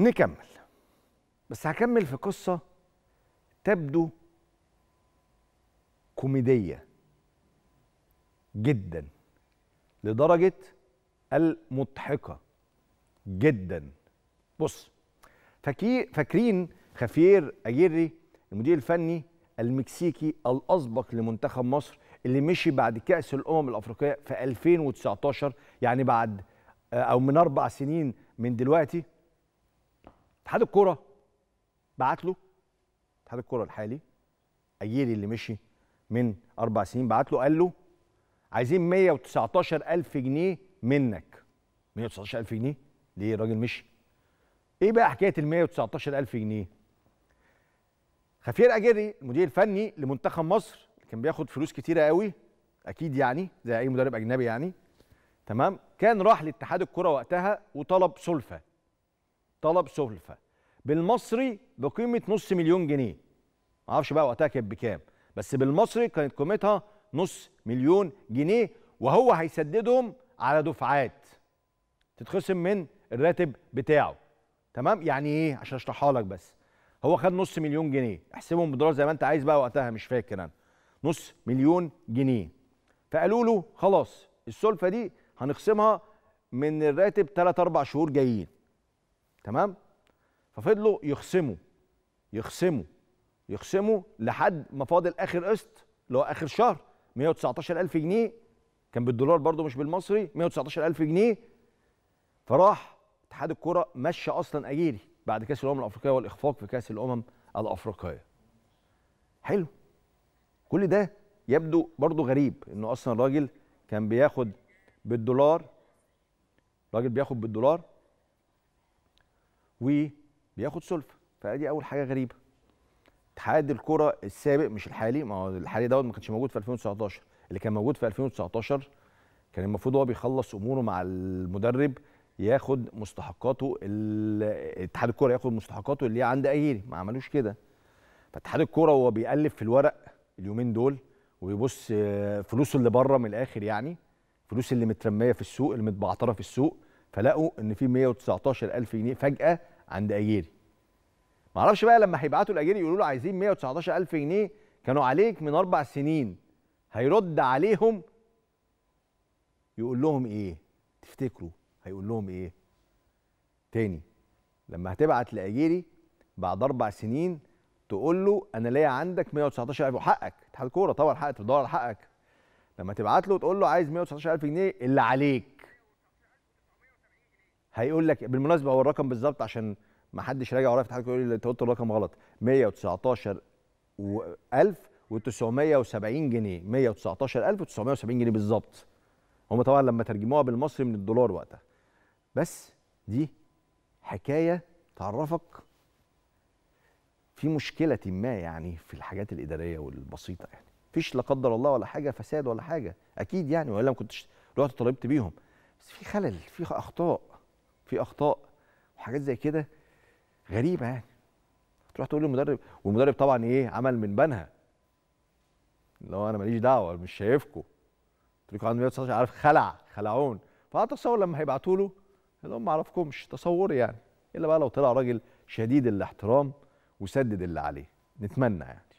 نكمل بس هكمل في قصة تبدو كوميدية جدا لدرجة المضحكة جدا بص فاكرين خفير اجيري المدير الفني المكسيكي الاسبق لمنتخب مصر اللي مشي بعد كاس الامم الافريقيه في 2019 يعني بعد آه، او من اربع سنين من دلوقتي اتحاد الكوره بعت له اتحاد الكوره الحالي ايلي اللي مشي من اربع سنين بعت له قال له عايزين 119000 جنيه منك 119000 جنيه ليه الراجل مشي ايه بقى حكايه ال 119000 جنيه خفير اجري المدير الفني لمنتخب مصر كان بياخد فلوس كتيره قوي اكيد يعني زي اي مدرب اجنبي يعني تمام كان راح لاتحاد الكره وقتها وطلب سلفه طلب سلفه بالمصري بقيمه نص مليون جنيه ما بقى وقتها كانت بكام بس بالمصري كانت قيمتها نص مليون جنيه وهو هيسددهم على دفعات تتخصم من الراتب بتاعه تمام يعني ايه عشان اشرحها لك بس هو خد نص مليون جنيه احسبهم بدولار زي ما انت عايز بقى وقتها مش فاكر انا نص مليون جنيه فقالوا له خلاص السلفه دي هنخصمها من الراتب 3 4 شهور جايين تمام ففضلوا يخصموا يخصموا يخصموا لحد ما فاضل اخر قسط اللي هو اخر شهر 119000 جنيه كان بالدولار برضه مش بالمصري 119000 جنيه فراح اتحاد الكره مشى اصلا اجيري بعد كاس الامم الافريقيه والاخفاق في كاس الامم الافريقيه حلو كل ده يبدو برضه غريب انه اصلا الراجل كان بياخد بالدولار راجل بياخد بالدولار وبياخد سلفه فدي اول حاجه غريبه اتحاد الكره السابق مش الحالي ما هو الحالي دوت ما كانش موجود في 2019 اللي كان موجود في 2019 كان المفروض هو بيخلص اموره مع المدرب ياخد مستحقاته اتحاد الكره ياخد مستحقاته اللي عند اهيري ما عملوش كده فاتحاد الكره وهو بيقلب في الورق اليومين دول وبيبص آه، فلوسه اللي بره من الاخر يعني فلوس اللي مترميه في السوق اللي متبعتره في السوق فلقوا ان في 119000 جنيه فجاه عند اجيري ما اعرفش بقى لما هيبعتوا الاجيري يقولوا له عايزين 119000 جنيه كانوا عليك من اربع سنين هيرد عليهم يقول لهم ايه تفتكروا هيقول لهم ايه تاني لما هتبعت لاجيري بعد اربع سنين تقول له انا ليا عندك 119000 وحقك اتحاد الكوره طبعا حقك بتدور على حقك لما تبعت له تقول له عايز 119000 جنيه اللي عليك هيقول لك بالمناسبه هو الرقم بالظبط عشان ما حدش راجع ورايا في الاتحاد يقول لي انت قلت الرقم غلط 119 و 1970 جنيه 111970 جنيه بالظبط هم طبعا لما ترجموها بالمصري من الدولار وقتها بس دي حكايه تعرفك في مشكله ما يعني في الحاجات الاداريه والبسيطه يعني فيش لا قدر الله ولا حاجه فساد ولا حاجه اكيد يعني والا ما كنتش رحت طلبت بيهم بس في خلل في اخطاء في اخطاء وحاجات زي كده غريبه يعني تروح تقول للمدرب والمدرب طبعا ايه عمل من بنها اللي هو انا ماليش دعوه مش شايفكم تريكو عنده 119 عارف خلع خلعون فاتصور لما هيبعتوا له اللي هم ما اعرفكمش تصوري يعني الا بقى لو طلع راجل شديد الاحترام وسدد اللي عليه نتمنى يعني